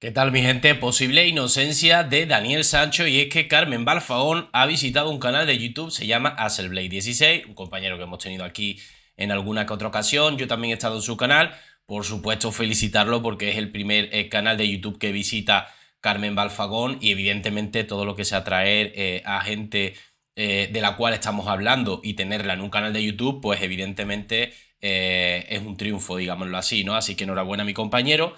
¿Qué tal mi gente? Posible inocencia de Daniel Sancho y es que Carmen Balfagón ha visitado un canal de YouTube, se llama Hasselblade16, un compañero que hemos tenido aquí en alguna que otra ocasión, yo también he estado en su canal, por supuesto felicitarlo porque es el primer eh, canal de YouTube que visita Carmen Balfagón y evidentemente todo lo que sea traer eh, a gente eh, de la cual estamos hablando y tenerla en un canal de YouTube, pues evidentemente es un triunfo, digámoslo así, ¿no? Así que enhorabuena mi compañero.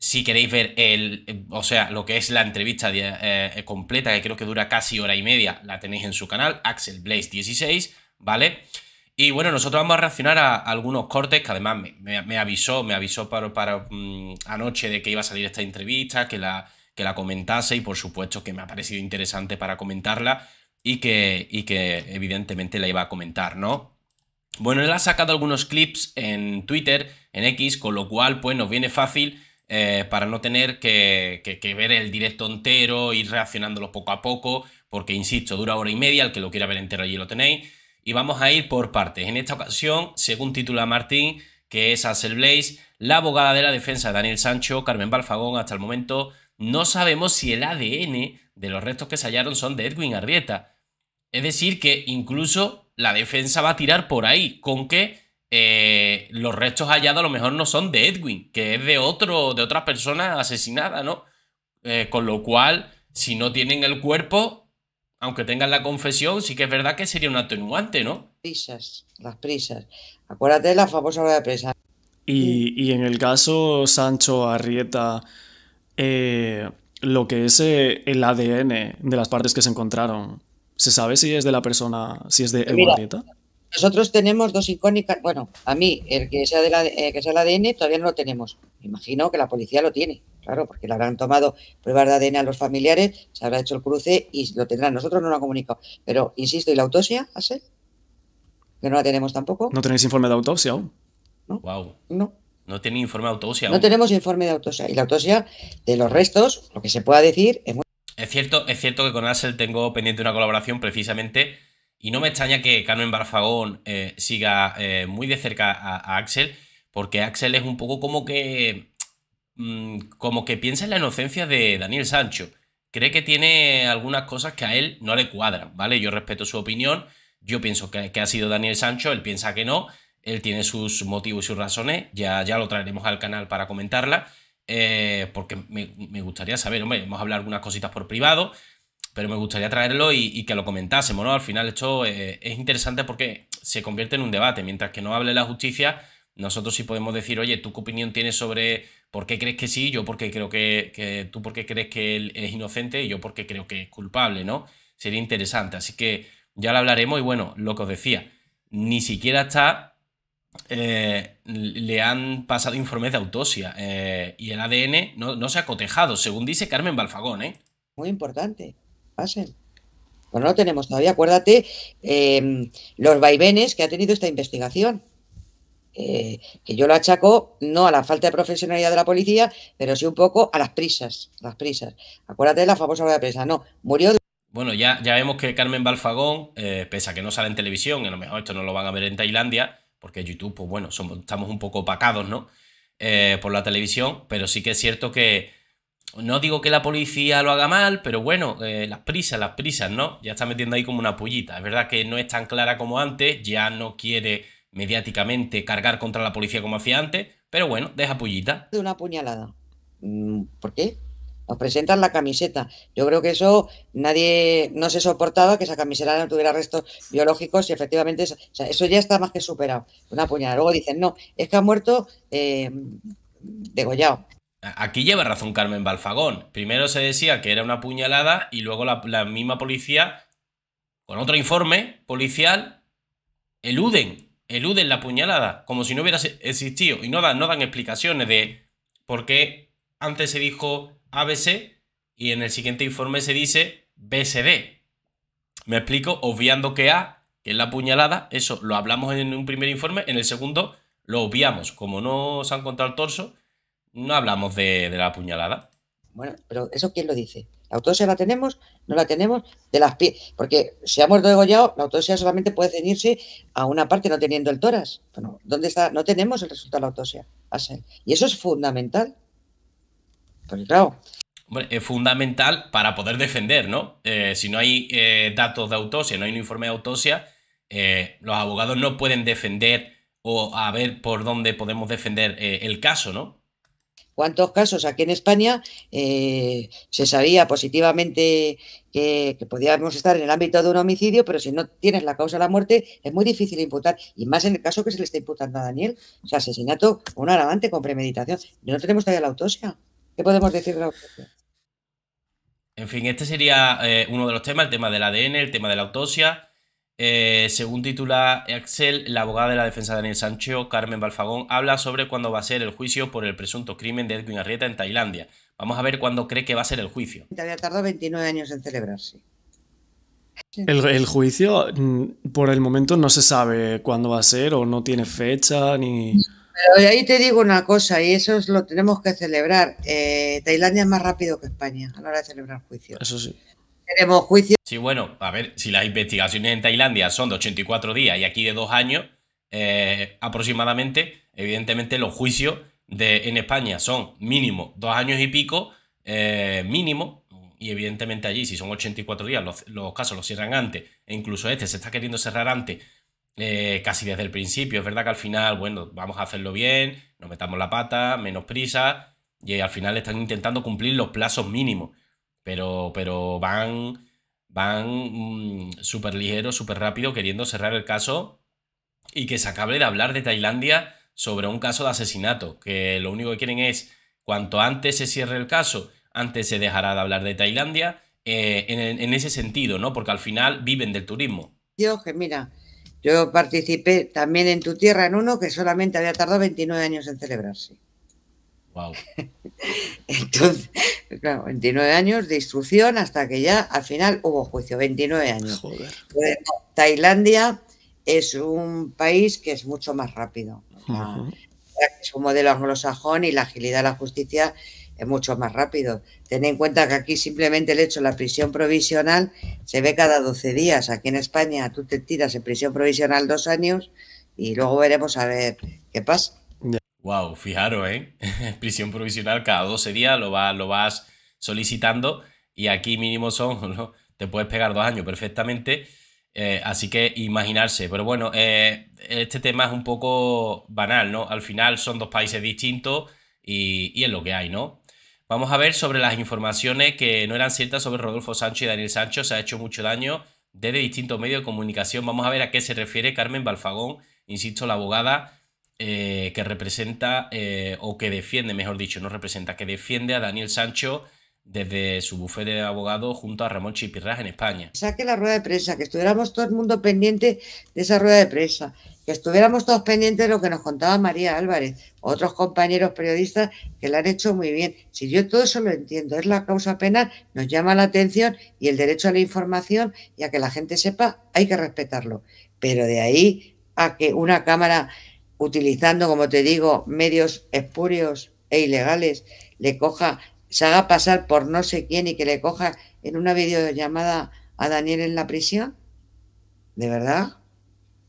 Si queréis ver el, o sea, lo que es la entrevista eh, completa, que creo que dura casi hora y media, la tenéis en su canal, Axel Blaze 16, ¿vale? Y bueno, nosotros vamos a reaccionar a, algunos cortes que además me, me, avisó, me avisó para, para mm, anoche de que iba a salir esta entrevista, que la, que la comentase y por supuesto que me ha parecido interesante para comentarla y que, y que evidentemente la iba a comentar, ¿no? Bueno, él ha sacado algunos clips en Twitter, en X, con lo cual pues nos viene fácil eh, para no tener que, ver el directo entero, ir reaccionándolo poco a poco, porque insisto, dura hora y media, el que lo quiera ver entero allí lo tenéis. Y vamos a ir por partes. En esta ocasión, según titula Martín, que es Axel Blaze, la abogada de la defensa de Daniel Sancho, Carmen Balfagón, hasta el momento no sabemos si el ADN de los restos que se hallaron son de Edwin Arrieta. Es decir, que incluso la defensa va a tirar por ahí, con que eh, los restos hallados a lo mejor no son de Edwin, que es de otro, de otra persona asesinada, ¿no? Eh, con lo cual, si no tienen el cuerpo, aunque tengan la confesión, sí que es verdad que sería un atenuante, ¿no? Prisas, las prisas. Acuérdate de la famosa hora de presa. Y, en el caso Sancho Arrieta, eh, lo que es eh, el ADN de las partes que se encontraron, ¿se sabe si es de la persona, si es de Edwin Arrieta? Nosotros tenemos dos icónicas, bueno, a mí, el que sea, de el eh, ADN todavía no lo tenemos. Me imagino que la policía lo tiene, claro, porque le habrán tomado pruebas de ADN a los familiares, se habrá hecho el cruce y lo tendrán. Nosotros no lo han comunicado. Pero, insisto, ¿y la autopsia, Asel? Que no la tenemos tampoco. ¿No tenéis informe de autopsia aún? No. Wow. No. No tiene informe de autopsia. No tenemos informe de autopsia. Y la autopsia de los restos, lo que se pueda decir, es muy... Es cierto, es cierto que con Asel tengo pendiente una colaboración precisamente y no me extraña que Cano en Barfagón eh, siga eh, muy de cerca a, Axel, porque Axel es un poco como que. Mm, como que piensa en la inocencia de Daniel Sancho. Cree que tiene algunas cosas que a él no le cuadran, ¿vale? Yo respeto su opinión. Yo pienso que, ha sido Daniel Sancho, él piensa que no. Él tiene sus motivos y sus razones. Ya, ya lo traeremos al canal para comentarla. Eh, porque me, me, gustaría saber, hombre, vamos a hablar algunas cositas por privado, pero me gustaría traerlo y, que lo comentásemos, ¿no? Al final esto eh, es interesante porque se convierte en un debate, mientras que no hable la justicia, nosotros sí podemos decir, oye, ¿tú qué opinión tienes sobre por qué crees que sí? Yo porque creo que, tú qué crees que él es inocente y yo porque creo que es culpable, ¿no? Sería interesante, así que ya lo hablaremos y bueno, lo que os decía, ni siquiera está eh, le han pasado informes de autopsia eh, y el ADN no, se ha cotejado, según dice Carmen Balfagón. Muy importante pasen. Bueno, pues no lo tenemos todavía. Acuérdate em, los vaivenes que ha tenido esta investigación. Eh, que yo lo achaco no a la falta de profesionalidad de la policía, pero sí un poco a las prisas, las prisas. Acuérdate de la famosa hora de prisa. no, murió Bueno, ya, ya vemos que Carmen Balfagón, eh, pese a que no sale en televisión, a lo mejor esto no lo van a ver en Tailandia, porque YouTube, pues bueno, somos, estamos un poco opacados, ¿no? Eh, por la televisión, pero sí que es cierto que no digo que la policía lo haga mal, pero bueno, eh, las prisas, las prisas, ¿no? Ya está metiendo ahí como una pullita. Es verdad que no es tan clara como antes, ya no quiere mediáticamente cargar contra la policía como hacía antes, pero bueno, deja pullita. De una puñalada. Mm, ¿Por qué? Nos presentan la camiseta. Yo creo que eso nadie no se soportaba que esa camiseta no tuviera restos biológicos y efectivamente eso, ya está más que superado. Una puñalada. Luego dicen, no, es que ha muerto eh, degollado Aquí lleva razón Carmen Balfagón. Primero se decía que era una puñalada y luego la, misma policía, con otro informe policial, eluden, eluden la puñalada, como si no hubiera existido. Y no dan, no dan explicaciones de por qué antes se dijo ABC y en el siguiente informe se dice BCD. Me explico, obviando que A, que es la puñalada, eso lo hablamos en un primer informe, en el segundo lo obviamos. Como no se han encontrado el torso, no hablamos de, la puñalada. Bueno, pero ¿eso quién lo dice? ¿La autopsia la tenemos? ¿No la tenemos? De las Porque si ha muerto degollado, la autopsia solamente puede ceñirse a una parte no teniendo el toras. Bueno, ¿dónde está? No tenemos el resultado de la autopsia. Y eso es fundamental. claro. es fundamental para poder defender, ¿no? Eh, si no hay eh, datos de autopsia, no hay un informe de autopsia, eh, los abogados no pueden defender o a ver por dónde podemos defender el caso, ¿no? cuántos casos aquí en España eh, se sabía positivamente que, podíamos estar en el ámbito de un homicidio, pero si no tienes la causa de la muerte, es muy difícil imputar, y más en el caso que se le está imputando a Daniel, o sea, asesinato un agravante con premeditación. No tenemos todavía la autopsia. ¿Qué podemos decir de la autopsia? En fin, este sería eh, uno de los temas, el tema del ADN, el tema de la autopsia. Eh, según titula Excel, la abogada de la defensa de Daniel Sancho, Carmen Balfagón, habla sobre cuándo va a ser el juicio por el presunto crimen de Edwin Arrieta en Tailandia. Vamos a ver cuándo cree que va a ser el juicio. Había tardó 29 años en celebrarse. El, juicio, mm, por el momento, no se sabe cuándo va a ser o no tiene fecha ni. Pero ahí te digo una cosa, y eso es, lo tenemos que celebrar. Eh, Tailandia es más rápido que España a la hora de celebrar juicio Eso sí juicio. Sí, bueno, a ver, si las investigaciones en Tailandia son de 84 días y aquí de dos años eh, aproximadamente, evidentemente los juicios de, en España son mínimo dos años y pico, eh, mínimo, y evidentemente allí si son 84 días los, casos los cierran antes, e incluso este se está queriendo cerrar antes. Eh, casi desde el principio, es verdad que al final, bueno, vamos a hacerlo bien, nos metamos la pata, menos prisa, y al final están intentando cumplir los plazos mínimos pero, van, van mm, súper ligero, súper rápido, queriendo cerrar el caso y que se acabe de hablar de Tailandia sobre un caso de asesinato, que lo único que quieren es, cuanto antes se cierre el caso, antes se dejará de hablar de Tailandia, eh, en, ese sentido, ¿no? Porque al final viven del turismo. Dios, que mira, yo participé también en tu tierra en uno que solamente había tardado 29 años en celebrarse. Entonces, claro, 29 años de instrucción hasta que ya al final hubo juicio, 29 años. Pues, Tailandia es un país que es mucho más rápido. Ah, es un modelo anglosajón y la agilidad de la justicia es mucho más rápido. Ten en cuenta que aquí simplemente el hecho de la prisión provisional se ve cada 12 días. Aquí en España tú te tiras en prisión provisional dos años y luego veremos a ver qué pasa. Wow, fijaros, ¿eh? Prisión provisional cada 12 días lo, vas solicitando y aquí mínimo son, te puedes pegar dos años perfectamente. Eh, así que imaginarse. Pero bueno, eh, este tema es un poco banal, ¿no? Al final son dos países distintos y, y, es lo que hay, ¿no? Vamos a ver sobre las informaciones que no eran ciertas sobre Rodolfo Sancho y Daniel Sancho. Se ha hecho mucho daño desde distintos medios de comunicación. Vamos a ver a qué se refiere Carmen Balfagón, insisto, la abogada eh, que representa, eh, o que defiende, mejor dicho, no representa, que defiende a Daniel Sancho desde su bufete de abogado junto a Ramón Chipirras en España. Saque la rueda de prensa, que estuviéramos todo el mundo pendiente de esa rueda de prensa, que estuviéramos todos pendientes de lo que nos contaba María Álvarez, otros compañeros periodistas que la han hecho muy bien. Si yo todo eso lo entiendo, es la causa penal, nos llama la atención y el derecho a la información y a que la gente sepa, hay que respetarlo. Pero de ahí a que una cámara utilizando, como te digo, medios espurios e ilegales, le coja, se haga pasar por no sé quién y que le coja en una videollamada a Daniel en la prisión? ¿De verdad?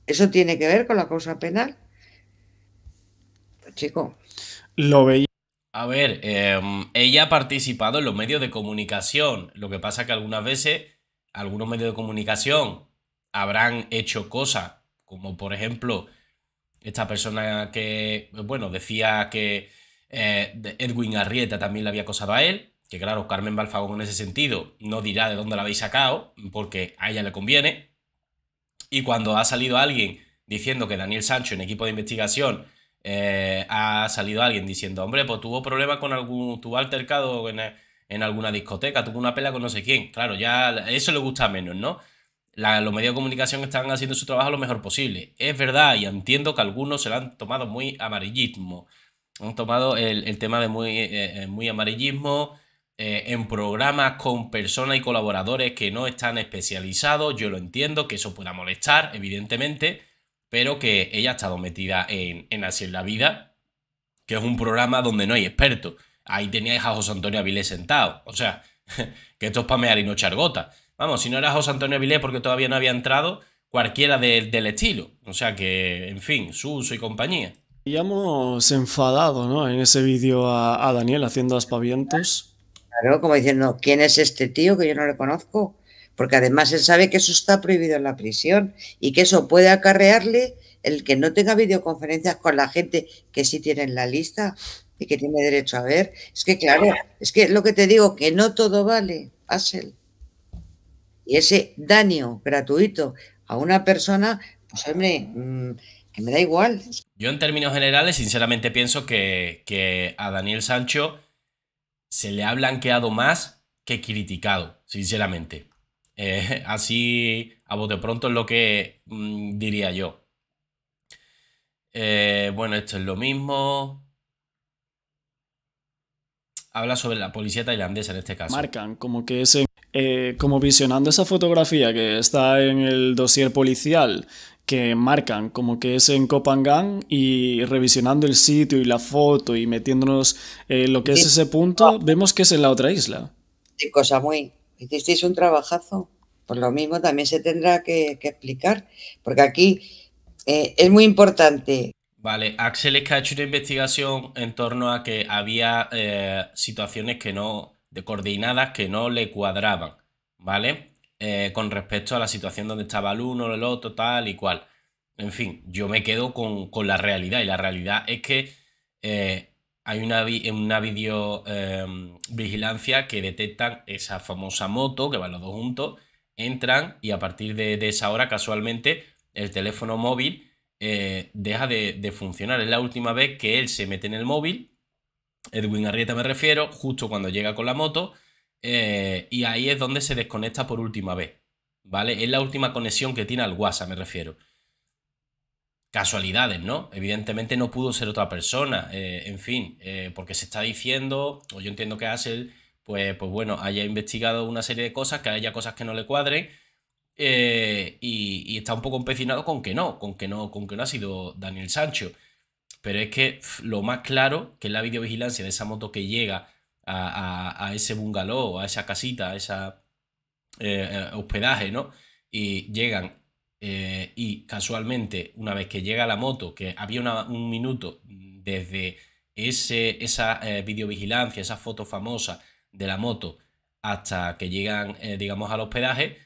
¿Eso tiene que ver con la causa penal? chico. Lo veía. A ver, em, ella ha participado en los medios de comunicación. Lo que pasa que algunas veces algunos medios de comunicación habrán hecho cosas, como por ejemplo esta persona que, bueno, decía que eh, Edwin Arrieta también le había acosado a él, que claro, Carmen Balfagón en ese sentido no dirá de dónde la habéis sacado, porque a ella le conviene. Y cuando ha salido alguien diciendo que Daniel Sancho en equipo de investigación eh, ha salido alguien diciendo, hombre, pues tuvo problemas con algún, tuvo altercado en, en, alguna discoteca, tuvo una pela con no sé quién. Claro, ya eso le gusta menos, ¿no? los medios de comunicación están haciendo su trabajo lo mejor posible. Es verdad, y entiendo que algunos se lo han tomado muy amarillismo. Han tomado el, tema de muy, eh, eh, amarillismo eh, en programas con personas y colaboradores que no están especializados. Yo lo entiendo, que eso pueda molestar, evidentemente, pero que ella ha estado metida en, Así la Vida, que es un programa donde no hay expertos. Ahí teníais a José Antonio Avilés sentado. O sea, que esto es pamear y no chargota. Vamos, si no era José Antonio Vilés porque todavía no había entrado, cualquiera del estilo. O sea que, en fin, su uso y compañía. hemos enfadado, ¿no? En ese vídeo a, Daniel haciendo aspavientos. Claro, como diciendo, ¿quién es este tío que yo no le conozco? Porque además él sabe que eso está prohibido en la prisión y que eso puede acarrearle el que no tenga videoconferencias con la gente que sí tiene en la lista y que tiene derecho a ver. Es que, claro, es que lo que te digo, que no todo vale, Asel. Y ese daño gratuito a una persona, pues hombre, mm, que me da igual. Yo en términos generales, sinceramente pienso que, a Daniel Sancho se le ha blanqueado más que criticado, sinceramente. Eh, así, a bote pronto es lo que mm, diría yo. Eh, bueno, esto es lo mismo. Habla sobre la policía tailandesa en este caso. Marcan como que ese. Eh, como visionando esa fotografía que está en el dossier policial que marcan como que es en Copangán y revisionando el sitio y la foto y metiéndonos eh, lo que es ese punto, oh. vemos que es en la otra isla. cosa muy. Hicisteis un trabajazo. Por lo mismo también se tendrá que, explicar, porque aquí eh, es muy importante. Vale, Axel es que ha hecho una investigación en torno a que había eh, situaciones que no de coordenadas que no le cuadraban, ¿vale? Eh, con respecto a la situación donde estaba el uno, el otro, tal y cual. En fin, yo me quedo con, la realidad y la realidad es que eh, hay una, una videovigilancia em, que detectan esa famosa moto que van los dos juntos, entran y a partir de, esa hora casualmente el teléfono móvil eh, deja de, de funcionar. Es la última vez que él se mete en el móvil Edwin Arrieta me refiero, justo cuando llega con la moto, eh, y ahí es donde se desconecta por última vez, ¿vale? Es la última conexión que tiene al WhatsApp, me refiero. Casualidades, ¿no? Evidentemente no pudo ser otra persona, eh, en fin, eh, porque se está diciendo, o yo entiendo que Hassel, pues, pues bueno, haya investigado una serie de cosas, que haya cosas que no le cuadren, y, está un poco empecinado con que no, con que no, con que no ha sido Daniel Sancho. Pero es que lo más claro que es la videovigilancia de esa moto que llega a, ese bungalow, a esa casita, a ese eh, eh, hospedaje, ¿no? Y llegan eh, y casualmente, una vez que llega la moto, que había un minuto desde ese, esa videovigilancia, esa foto famosa de la moto, hasta que llegan, digamos, al hospedaje,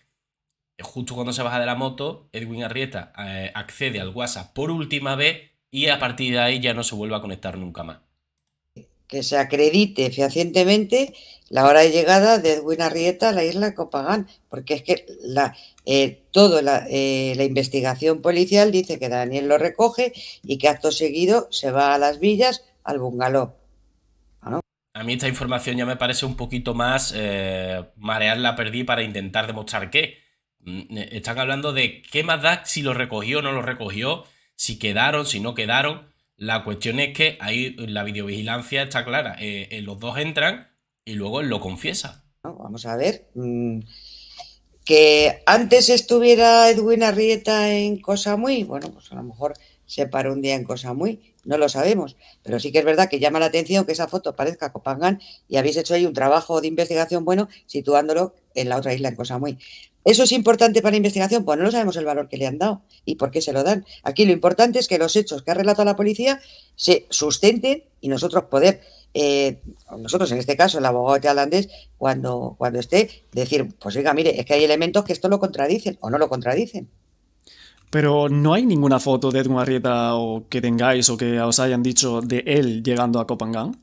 justo cuando se baja de la moto, Edwin Arrieta accede al WhatsApp por última vez y a partir de ahí ya no se vuelva a conectar nunca más. Que se acredite fehacientemente la hora de llegada de Edwin Arrieta a la isla Copagán, porque es que la, eh, toda eh, la, investigación policial dice que Daniel lo recoge y que acto seguido se va a las villas, al bungalow. ¿Ah, a mí esta información ya me parece un poquito más eh, marear la perdí para intentar demostrar que mm, eh, están hablando de qué más da si lo recogió o no lo recogió si quedaron, si no quedaron. La cuestión es que ahí la videovigilancia está clara. Eh, eh, los dos entran y luego él lo confiesa. Ah, vamos a ver. Mm, que antes estuviera Edwin Arrieta en Cosa Muy, bueno, pues a lo mejor se paró un día en Cosa Muy, no lo sabemos. Pero sí que es verdad que llama la atención que esa foto parezca Copangán y habéis hecho ahí un trabajo de investigación bueno situándolo en la otra isla en Cosa Muy. ¿Eso es importante para la investigación? Pues no lo sabemos el valor que le han dado y por qué se lo dan. Aquí lo importante es que los hechos que ha relatado la policía se sustenten y nosotros poder, eh, nosotros en este caso, el abogado tailandés, cuando, cuando esté, decir, pues oiga, mire, es que hay elementos que esto lo contradicen o no lo contradicen. Pero no hay ninguna foto de Edwin Arrieta o que tengáis o que os hayan dicho de él llegando a Copangán.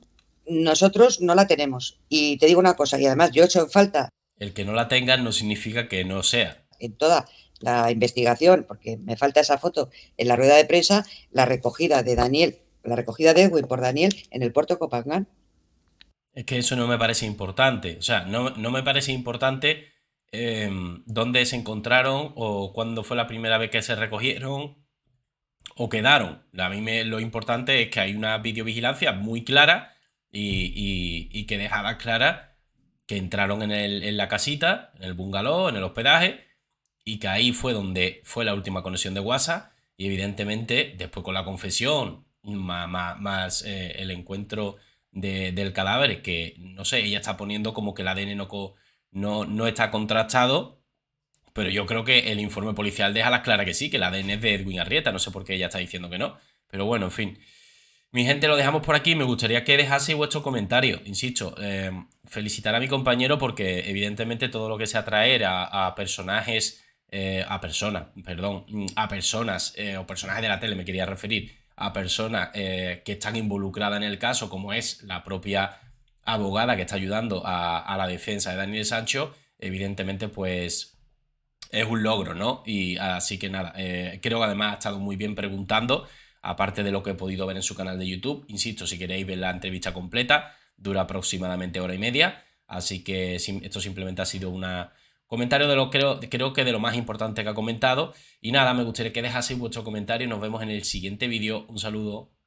Nosotros no la tenemos. Y te digo una cosa, y además yo he hecho falta el que no la tenga no significa que no sea. En toda la investigación, porque me falta esa foto en la rueda de prensa, la recogida de Daniel, la recogida de Edwin por Daniel en el puerto Copacán. Es que eso no me parece importante. O sea, no, me parece importante em, dónde se encontraron o cuándo fue la primera vez que se recogieron o quedaron. A mí me, lo importante es que hay una videovigilancia muy clara y, y que dejaba clara que entraron en, en la casita, en el bungalow, en el hospedaje, y que ahí fue donde fue la última conexión de WhatsApp. Y evidentemente, después con la confesión, más, eh, el encuentro del cadáver, que no sé, ella está poniendo como que el ADN no, no, no está contrastado, pero yo creo que el informe policial deja las claras que sí, que el ADN es de Edwin Arrieta, no sé por qué ella está diciendo que no, pero bueno, en fin. Mi gente, lo dejamos por aquí. Me gustaría que dejase vuestro comentario. Insisto, em, felicitar a mi compañero porque evidentemente todo lo que sea traer a, personajes, eh, a personas, perdón, mm, a personas eh, o personajes de la tele me quería referir, a personas eh, que están involucradas en el caso, como es la propia abogada que está ayudando a, a la defensa de Daniel Sancho, evidentemente pues es un logro, ¿no? Y así que nada, creo que además ha estado muy bien preguntando aparte de lo que he podido ver en su canal de YouTube. Insisto, si queréis ver la entrevista completa, dura aproximadamente hora y media, así que esto simplemente ha sido un comentario de lo creo, creo que de lo más importante que ha comentado. Y nada, me gustaría que dejaseis vuestro comentario y nos vemos en el siguiente vídeo. Un saludo.